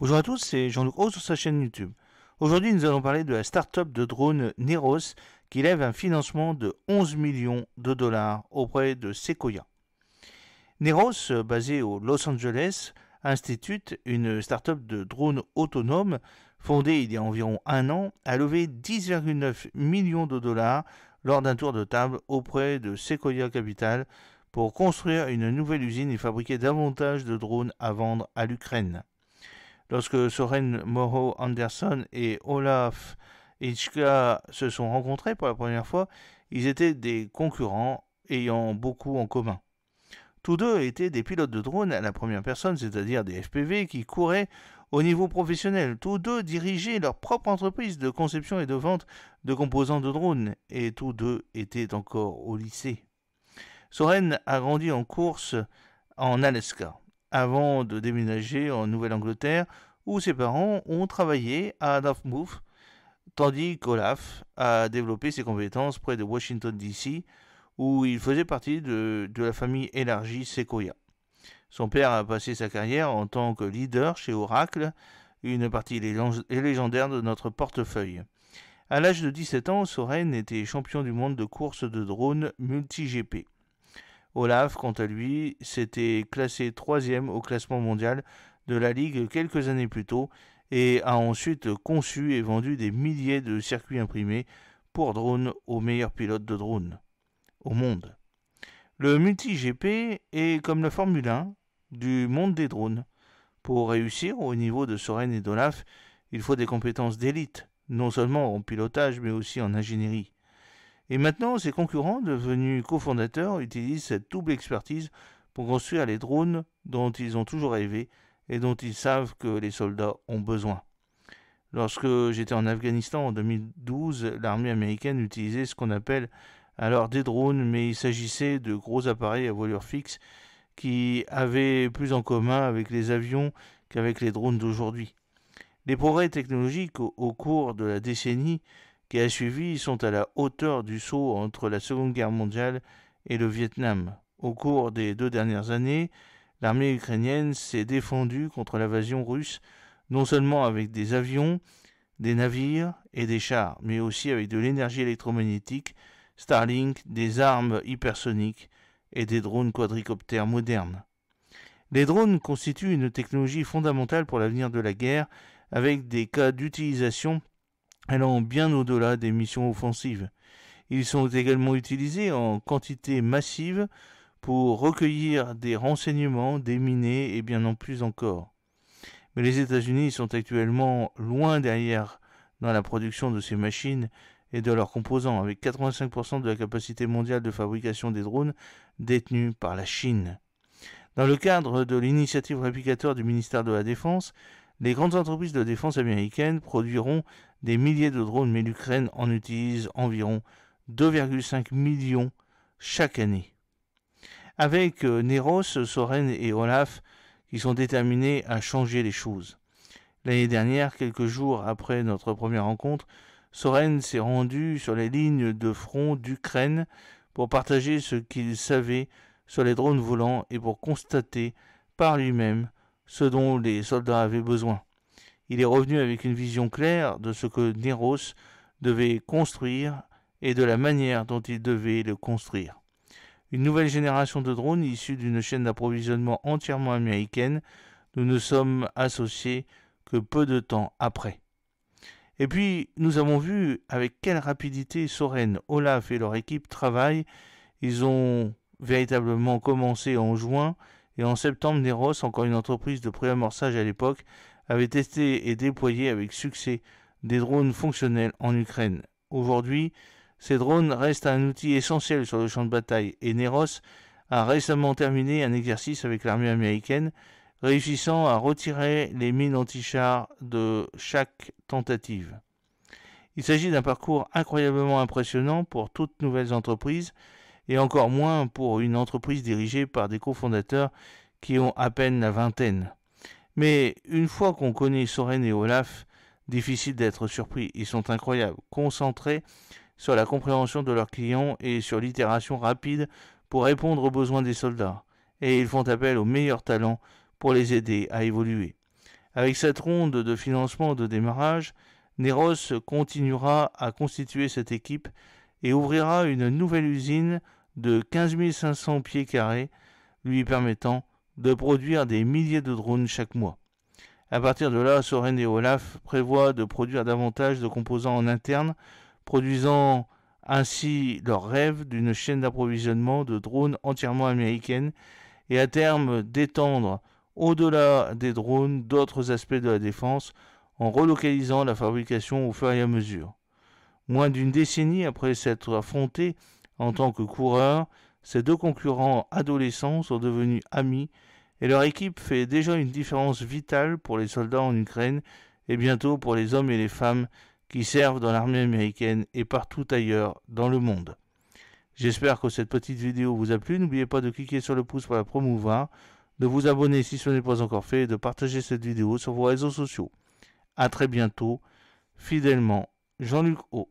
Bonjour à tous, c'est Jean-Luc O sur sa chaîne YouTube. Aujourd'hui, nous allons parler de la start-up de drones Neros qui lève un financement de 11 millions de dollars auprès de Sequoia. Neros, basé au Los Angeles Institute, une start-up de drones autonomes fondée il y a environ un an, a levé 10,9 millions de dollars lors d'un tour de table auprès de Sequoia Capital pour construire une nouvelle usine et fabriquer davantage de drones à vendre à l'Ukraine lorsque Soren Morrow Anderson et Olaf Hitchka se sont rencontrés pour la première fois, ils étaient des concurrents ayant beaucoup en commun. Tous deux étaient des pilotes de drones à la première personne, c'est-à-dire des FPV qui couraient au niveau professionnel. Tous deux dirigeaient leur propre entreprise de conception et de vente de composants de drones, et tous deux étaient encore au lycée. Soren a grandi en course en Alaska avant de déménager en Nouvelle-Angleterre où ses parents ont travaillé à Dartmouth, tandis qu'Olaf a développé ses compétences près de Washington DC où il faisait partie de, la famille élargie Sequoia. Son père a passé sa carrière en tant que leader chez Oracle, une partie légendaire de notre portefeuille. À l'âge de 17 ans, Soren était champion du monde de course de drone multi-GP. Olaf, quant à lui, s'était classé troisième au classement mondial de la Ligue quelques années plus tôt et a ensuite conçu et vendu des milliers de circuits imprimés pour drones aux meilleurs pilotes de drones au monde. Le multi-GP est comme la Formule 1 du monde des drones. Pour réussir au niveau de Soren et d'Olaf, il faut des compétences d'élite, non seulement en pilotage mais aussi en ingénierie. Et maintenant, ses concurrents, devenus cofondateurs, utilisent cette double expertise pour construire les drones dont ils ont toujours rêvé et dont ils savent que les soldats ont besoin. Lorsque j'étais en Afghanistan en 2012, l'armée américaine utilisait ce qu'on appelle alors des drones, mais il s'agissait de gros appareils à voilure fixe qui avaient plus en commun avec les avions qu'avec les drones d'aujourd'hui. Les progrès technologiques au cours de la décennie qui a suivi sont à la hauteur du saut entre la Seconde Guerre mondiale et le Vietnam. Au cours des deux dernières années, l'armée ukrainienne s'est défendue contre l'invasion russe non seulement avec des avions, des navires et des chars, mais aussi avec de l'énergie électromagnétique, Starlink, des armes hypersoniques et des drones quadricoptères modernes. Les drones constituent une technologie fondamentale pour l'avenir de la guerre, avec des cas d'utilisation allant bien au-delà des missions offensives. Ils sont également utilisés en quantité massive pour recueillir des renseignements, des minés et bien en plus encore. Mais les États-Unis sont actuellement loin derrière dans la production de ces machines et de leurs composants, avec 85% de la capacité mondiale de fabrication des drones détenue par la Chine. Dans le cadre de l'initiative réplicateur du ministère de la Défense, les grandes entreprises de défense américaines produiront des milliers de drones, mais l'Ukraine en utilise environ 2,5 millions chaque année. Avec euh, Neros, Soren et Olaf, qui sont déterminés à changer les choses. L'année dernière, quelques jours après notre première rencontre, Soren s'est rendu sur les lignes de front d'Ukraine pour partager ce qu'il savait sur les drones volants et pour constater par lui-même ce dont les soldats avaient besoin. Il est revenu avec une vision claire de ce que Néros devait construire et de la manière dont il devait le construire. Une nouvelle génération de drones issus d'une chaîne d'approvisionnement entièrement américaine, nous ne sommes associés que peu de temps après. Et puis, nous avons vu avec quelle rapidité Soren, Olaf et leur équipe travaillent. Ils ont véritablement commencé en juin et en septembre, Neros, encore une entreprise de préamorçage à l'époque, avait testé et déployé avec succès des drones fonctionnels en Ukraine. Aujourd'hui, ces drones restent un outil essentiel sur le champ de bataille et Neros a récemment terminé un exercice avec l'armée américaine, réussissant à retirer les mines anti-chars de chaque tentative. Il s'agit d'un parcours incroyablement impressionnant pour toutes nouvelles entreprises et encore moins pour une entreprise dirigée par des cofondateurs qui ont à peine la vingtaine. Mais une fois qu'on connaît Soren et Olaf, difficile d'être surpris. Ils sont incroyables, concentrés sur la compréhension de leurs clients et sur l'itération rapide pour répondre aux besoins des soldats. Et ils font appel aux meilleurs talents pour les aider à évoluer. Avec cette ronde de financement de démarrage, Neros continuera à constituer cette équipe et ouvrira une nouvelle usine de 15 500 pieds carrés, lui permettant de produire des milliers de drones chaque mois. À partir de là, Soren et Olaf prévoient de produire davantage de composants en interne, produisant ainsi leur rêve d'une chaîne d'approvisionnement de drones entièrement américaine et à terme d'étendre au-delà des drones d'autres aspects de la défense en relocalisant la fabrication au fur et à mesure. Moins d'une décennie après s'être affronté en tant que coureur, ces deux concurrents adolescents sont devenus amis et leur équipe fait déjà une différence vitale pour les soldats en Ukraine et bientôt pour les hommes et les femmes qui servent dans l'armée américaine et partout ailleurs dans le monde. J'espère que cette petite vidéo vous a plu. N'oubliez pas de cliquer sur le pouce pour la promouvoir, de vous abonner si ce n'est pas encore fait et de partager cette vidéo sur vos réseaux sociaux. À très bientôt. Fidèlement, Jean-Luc O.